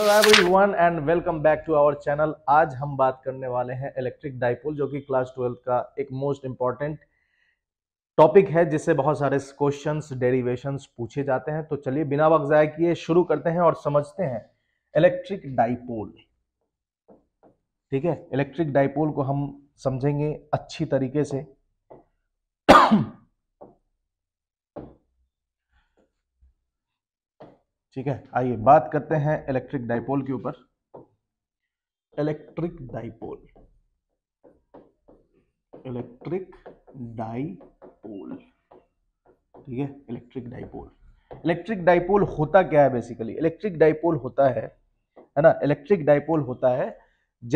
hello everyone and welcome back to our channel आज हम बात करने वाले हैं इलेक्ट्रिक डाइपोल जो कि क्लास ट्वेल्थ का एक मोस्ट इम्पॉर्टेंट टॉपिक है जिससे बहुत सारे क्वेश्चंस डेरिवेशंस पूछे जाते हैं तो चलिए बिना वक्त जाए किए शुरू करते हैं और समझते हैं इलेक्ट्रिक डाइपोल ठीक है इलेक्ट्रिक डाइपोल को हम समझेंगे अच्छी तरीके से ठीक है आइए बात करते हैं इलेक्ट्रिक डाइपोल के ऊपर इलेक्ट्रिक डाइपोल इलेक्ट्रिक डाइपोल ठीक है इलेक्ट्रिक डाइपोल इलेक्ट्रिक डाइपोल होता क्या है बेसिकली इलेक्ट्रिक डाइपोल होता है है ना इलेक्ट्रिक डाइपोल होता है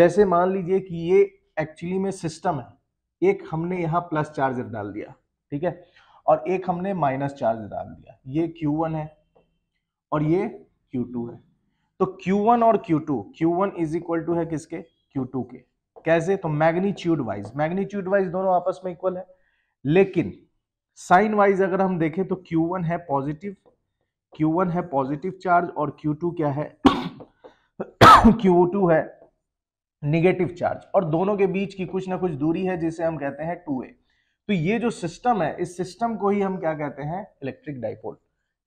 जैसे मान लीजिए कि ये एक्चुअली में सिस्टम है एक हमने यहां प्लस चार्जर डाल दिया ठीक है और एक हमने माइनस चार्ज डाल दिया ये क्यू वन है और ये Q2 है तो Q1 और Q2 Q1 is equal to है किसके Q2 के कैसे तो मैग्नीट्यूड वाइज मैग्नीट्यूड वाइज दोनों आपस में इक्वल है लेकिन साइन वाइज अगर हम देखें तो Q1 है पॉजिटिव Q1 है पॉजिटिव चार्ज और Q2 क्या है Q2 है निगेटिव चार्ज और दोनों के बीच की कुछ ना कुछ दूरी है जिसे हम कहते हैं टू तो ये जो सिस्टम है इस सिस्टम को ही हम क्या कहते हैं इलेक्ट्रिक डाइपोल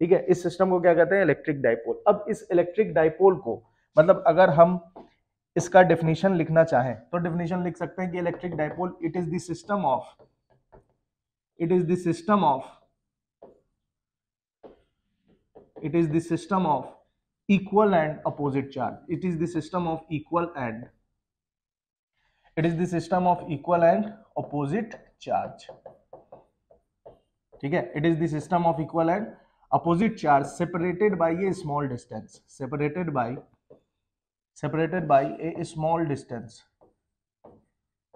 ठीक है इस सिस्टम को क्या कहते हैं इलेक्ट्रिक डाइपोल अब इस इलेक्ट्रिक डायपोल को मतलब अगर हम इसका डेफिनेशन लिखना चाहें तो डेफिनेशन लिख सकते हैं कि electric dipole it is system of it is system of it is system of equal and opposite charge it is system of equal and it is system of equal and opposite charge ठीक है it is system of equal and opposite charge separated by a small distance separated by separated by a small distance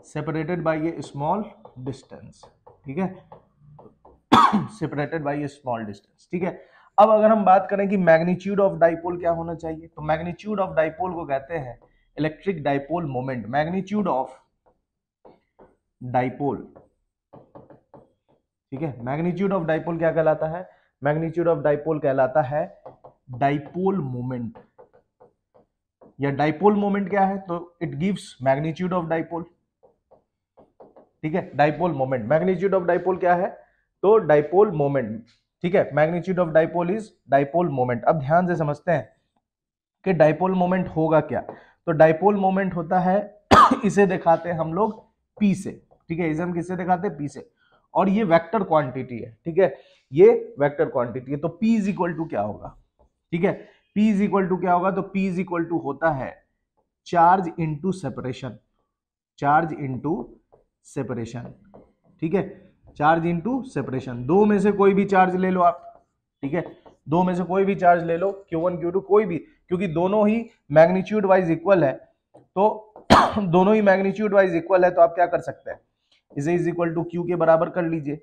separated by a small distance ठीक है separated by a small distance ठीक है अब अगर हम बात करें कि मैग्नीट्यूड ऑफ डाइपोल क्या होना चाहिए तो मैग्नीट्यूड ऑफ डाइपोल को कहते हैं electric dipole moment magnitude of dipole ठीक है मैग्नीट्यूड ऑफ डाइपोल क्या कहलाता है मैग्नीट्यूड ऑफ डाइपोल कहलाता है डाइपोल मोमेंट या डाइपोल मोमेंट क्या है तो it gives magnitude of dipole ठीक है dipole moment magnitude of dipole क्या है तो डाइपोल मोमेंट ठीक है magnitude of dipole is dipole moment अब ध्यान से समझते हैं कि डाइपोल मोमेंट होगा क्या तो डाइपोल मोमेंट होता है इसे दिखाते हैं हम लोग पी से ठीक है इसे हम किससे दिखाते हैं पी से और ये वेक्टर क्वांटिटी है ठीक है ये वेक्टर क्वांटिटी है तो p इज इक्वल टू क्या होगा ठीक है p इज इक्वल टू क्या होगा तो p इज इक्वल टू होता है charge into separation charge into separation ठीक है चार्ज इंटू सेपरेशन दो में से कोई भी चार्ज ले लो आप ठीक है दो में से कोई भी चार्ज ले लो क्यू वन क्यू टू कोई भी क्योंकि दोनों ही मैग्नीट्यूड वाइज इक्वल है तो दोनों ही मैग्नीट्यूड वाइज इक्वल है तो आप क्या कर सकते हैं इसे इज इक्वल टू क्यू के बराबर कर लीजिए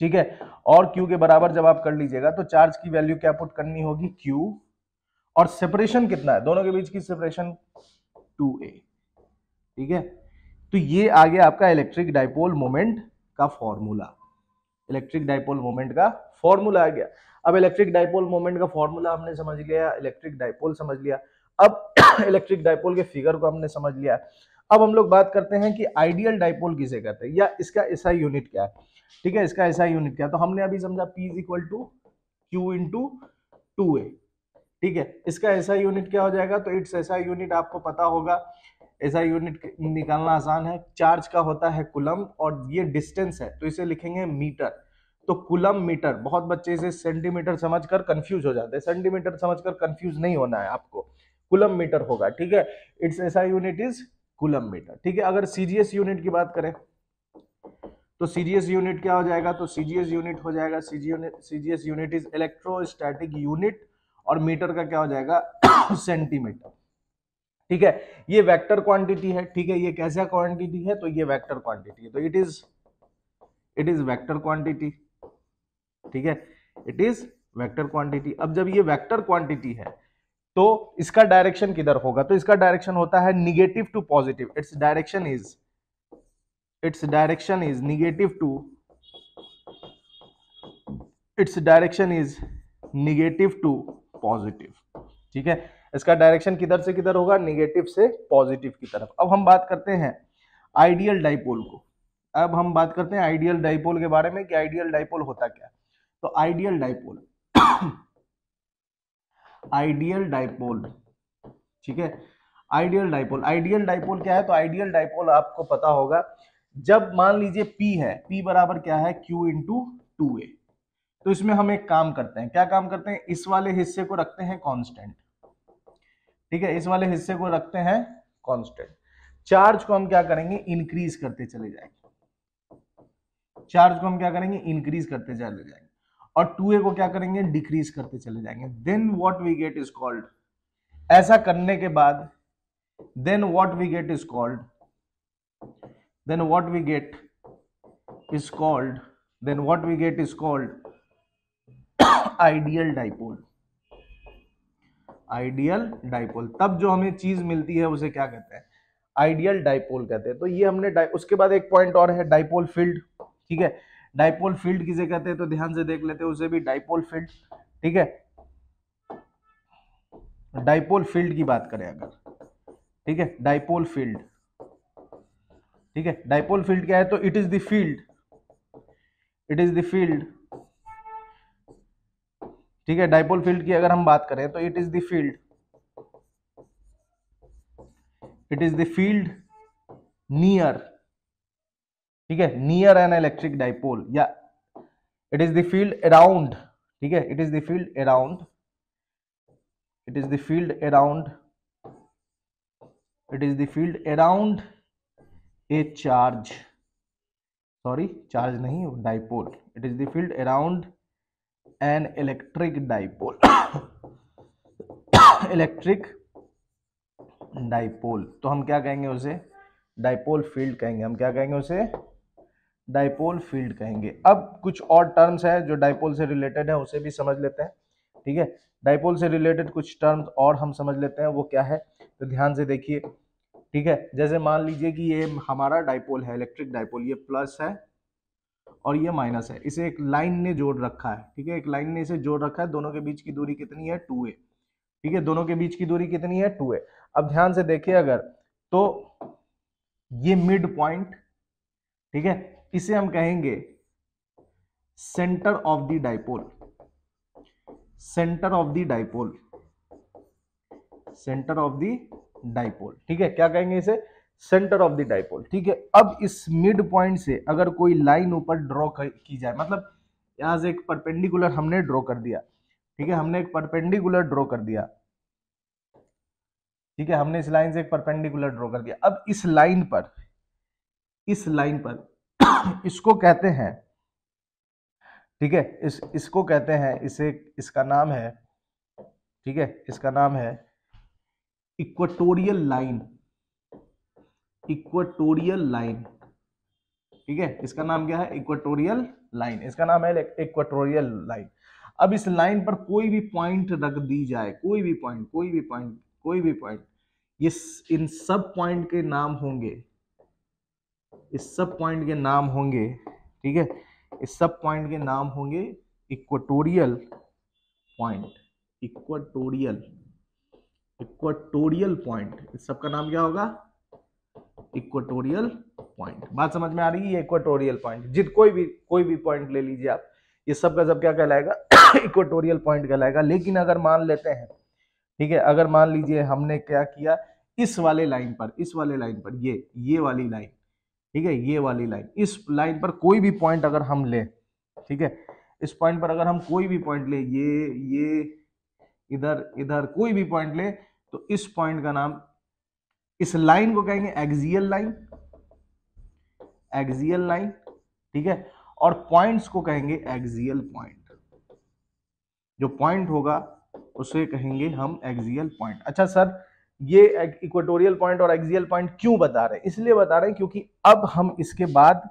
ठीक है और क्यू के बराबर जब आप कर लीजिएगा तो चार्ज की वैल्यू क्या पुट करनी होगी क्यू और सेपरेशन कितना है दोनों के बीच की सेपरेशन टू ए ठीक है तो ये आ गया आपका इलेक्ट्रिक डाइपोल मोमेंट का फॉर्मूला इलेक्ट्रिक डाइपोल मोमेंट का फॉर्मूला आ गया अब इलेक्ट्रिक डाइपोल मोमेंट का फॉर्मूला हमने समझ लिया इलेक्ट्रिक डाइपोल समझ लिया अब इलेक्ट्रिक डायपोल के फिगर को हमने समझ लिया अब हम लोग बात करते हैं कि आइडियल डाइपोल किसे कहते हैं या इसका ऐसा यूनिट क्या है ठीक है इसका ऐसा यूनिट क्या तो हमने अभी समझा p is equal to q into two a ठीक है इसका ऐसा यूनिट क्या हो जाएगा तो इट्स ऐसा यूनिट आपको पता होगा ऐसा यूनिट निकालना आसान है चार्ज का होता है कुलम और ये डिस्टेंस है तो इसे लिखेंगे मीटर तो कुलम मीटर बहुत बच्चे इसे सेंटीमीटर समझकर कंफ्यूज हो जाते हैं सेंटीमीटर समझकर कंफ्यूज नहीं होना है आपको कुलम मीटर होगा ठीक है इट्स ऐसा यूनिट इज कुलम मीटर ठीक है अगर सीजीएस यूनिट की बात करें तो सीजीएस यूनिट क्या हो जाएगा तो सीजीएस यूनिट हो जाएगा CGS unit is electrostatic unit और मीटर का क्या हो जाएगा सेंटीमीटर ठीक है ये वेक्टर क्वांटिटी है ठीक है ये कैसा क्वांटिटी है तो ये वेक्टर क्वांटिटी है तो it is it is vector quantity ठीक है इट इज वेक्टर क्वांटिटी अब जब ये वेक्टर क्वांटिटी है तो इसका डायरेक्शन किधर होगा तो इसका डायरेक्शन होता है negative to positive its direction is its direction is negative 2 its direction is negative to positive ठीक है इसका डायरेक्शन किधर से किधर होगा निगेटिव से पॉजिटिव की तरफ अब हम बात करते हैं आइडियल डाइपोल को अब हम बात करते हैं आइडियल डाइपोल के बारे में कि आइडियल डाइपोल होता क्या तो आइडियल डाइपोल आइडियल डाइपोल ठीक है आइडियल डाइपोल आइडियल डाइपोल क्या है तो आइडियल डाइपोल तो आपको पता होगा जब मान लीजिए P है P बराबर क्या है Q इंटू टू ए तो इसमें हम एक काम करते हैं क्या काम करते हैं इस वाले हिस्से को रखते हैं कांस्टेंट ठीक है इस वाले हिस्से को रखते हैं कांस्टेंट चार्ज को हम क्या करेंगे इंक्रीज करते चले जाएंगे चार्ज को हम क्या करेंगे इंक्रीज करते चले जाएंगे और टू ए को क्या करेंगे डिक्रीज करते चले जाएंगे then what we get is called ऐसा करने के बाद then what we get is called then what we get is called then what we get is called ideal dipole ideal dipole तब जो हमें चीज मिलती है उसे क्या कहते हैं आइडियल डाइपोल कहते हैं तो ये हमने उसके बाद एक पॉइंट और है डाइपोल फील्ड ठीक है डाइपोल फील्ड किसे कहते हैं तो ध्यान से देख लेते हैं उसे भी डाइपोल फील्ड ठीक है डाइपोल फील्ड की बात करें अगर ठीक है डाइपोल फील्ड ठीक है डाइपोल फील्ड क्या है तो it is the field it is the field ठीक है डाइपोल फील्ड की अगर हम बात करें तो it is the field it is the field near ठीक है नियर एन इलेक्ट्रिक डाइपोल या it is the field around ठीक है it is the field around it is the field around it is the field around a charge sorry charge नहीं dipole it is the field around an electric dipole electric dipole तो हम क्या कहेंगे उसे dipole field कहेंगे हम क्या कहेंगे उसे डाइपोल फील्ड कहेंगे अब कुछ और टर्म्स हैं जो डाइपोल से रिलेटेड है उसे भी समझ लेते हैं ठीक है डाइपोल से रिलेटेड कुछ टर्म्स और हम समझ लेते हैं वो क्या है तो ध्यान से देखिए ठीक है जैसे मान लीजिए कि ये हमारा डायपोल है इलेक्ट्रिक डाइपोल ये प्लस है और ये माइनस है इसे एक लाइन ने जोड़ रखा है ठीक है एक लाइन ने इसे जोड़ रखा है दोनों के बीच की दूरी कितनी है टू ए ठीक है दोनों के बीच की दूरी कितनी है टू ए अब ध्यान से देखिए अगर तो ये मिड पॉइंट ठीक है इसे हम कहेंगे centre of the dipole centre of the dipole centre of the dipole ठीक है क्या कहेंगे इसे सेंटर ऑफ द डाइपोल ठीक है अब इस मिड पॉइंट से अगर कोई लाइन ऊपर ड्रॉ की जाए मतलब यहां से एक परपेंडिकुलर हमने ड्रॉ कर दिया ठीक है हमने एक परपेंडिकुलर ड्रॉ कर दिया ठीक है हमने इस लाइन से एक परपेंडिकुलर ड्रॉ कर दिया अब इस लाइन पर इस लाइन पर इसको कहते हैं ठीक है इस इसको कहते हैं इसे इसका नाम है ठीक है इसका नाम है इक्वाटोरियल लाइन इक्वेटोरियल लाइन ठीक है इसका नाम क्या है इक्वाटोरियल लाइन इसका नाम है इक्वाटोरियल लाइन अब इस लाइन पर कोई भी पॉइंट रख दी जाए कोई भी पॉइंट कोई भी पॉइंट कोई भी पॉइंट ये इन सब पॉइंट के नाम होंगे इस सब पॉइंट के नाम होंगे ठीक है इस सब पॉइंट के नाम होंगे equatorial point equatorial equatorial point इस सबका नाम क्या होगा इक्वाटोरियल पॉइंट बात समझ में आ रही है इक्वाटोरियल पॉइंट जित कोई भी कोई भी पॉइंट ले लीजिए आप ये सब का सब क्या कहलाएगा इक्वाटोरियल पॉइंट कहलाएगा लेकिन अगर मान लेते हैं ठीक है अगर मान लीजिए हमने क्या किया इस वाले लाइन पर इस वाले लाइन पर ये ये वाली लाइन ठीक है ये वाली लाइन इस लाइन पर कोई भी पॉइंट अगर हम ले ठीक है इस पॉइंट पर अगर हम कोई भी पॉइंट ले ये ये इधर इधर कोई भी पॉइंट ले तो इस पॉइंट का नाम इस लाइन को कहेंगे एक्सियल लाइन एक्सियल लाइन ठीक है और पॉइंट्स को कहेंगे एक्सियल पॉइंट जो पॉइंट होगा उसे कहेंगे हम एक्सियल पॉइंट अच्छा सर ये इक्वेटोरियल पॉइंट और एक्सियल पॉइंट क्यों बता रहे हैं इसलिए बता रहे हैं क्योंकि अब हम इसके बाद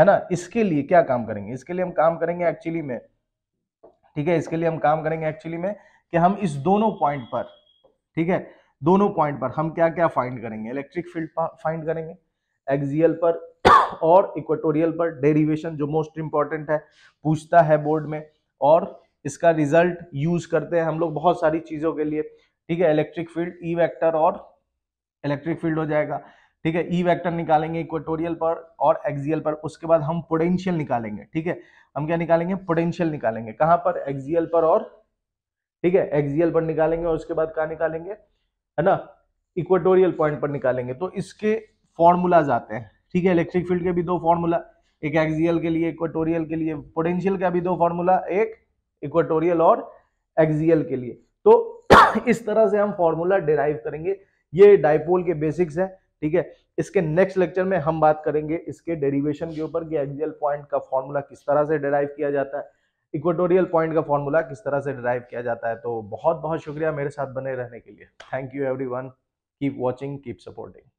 है ना इसके लिए क्या काम करेंगे इसके लिए हम काम करेंगे एक्चुअली में ठीक है इसके लिए हम काम करेंगे एक्चुअली में कि हम इस दोनों पॉइंट पर ठीक है दोनों पॉइंट पर हम क्या क्या फाइंड करेंगे इलेक्ट्रिक फील्ड फाइंड करेंगे एक्सियल पर और इक्वेटोरियल पर डेरिवेशन जो मोस्ट इंपॉर्टेंट है पूछता है बोर्ड में और इसका रिजल्ट यूज करते हैं हम लोग बहुत सारी चीजों के लिए ठीक है इलेक्ट्रिक फील्ड ई वैक्टर और इलेक्ट्रिक फील्ड हो जाएगा ठीक है ई e वैक्टर निकालेंगे इक्वेटोरियल पर और एक्सियल पर उसके बाद हम पोटेंशियल निकालेंगे ठीक है हम क्या निकालेंगे पोटेंशियल निकालेंगे कहाँ पर एक्सियल पर और ठीक है एक्सियल पर निकालेंगे और उसके बाद कहा निकालेंगे है ना इक्वेटोरियल पॉइंट पर निकालेंगे तो इसके फॉर्मूलाज आते हैं ठीक है इलेक्ट्रिक फील्ड के भी दो फॉर्मूला एक एक्सियल के लिए इक्वेटोरियल के लिए पोटेंशियल का भी दो फॉर्मूला एक इक्वेटोरियल और एक्सियल के लिए तो इस तरह से हम फॉर्मूला डिराइव करेंगे ये डायपोल के बेसिक्स है ठीक है इसके नेक्स्ट लेक्चर में हम बात करेंगे इसके डेरिवेशन के ऊपर कि एक्सियल पॉइंट का फॉर्मूला किस तरह से डेराइव किया जाता है इक्वेटोरियल पॉइंट का फॉर्मूला किस तरह से डिराइव किया जाता है तो बहुत बहुत शुक्रिया मेरे साथ बने रहने के लिए thank you everyone keep watching keep supporting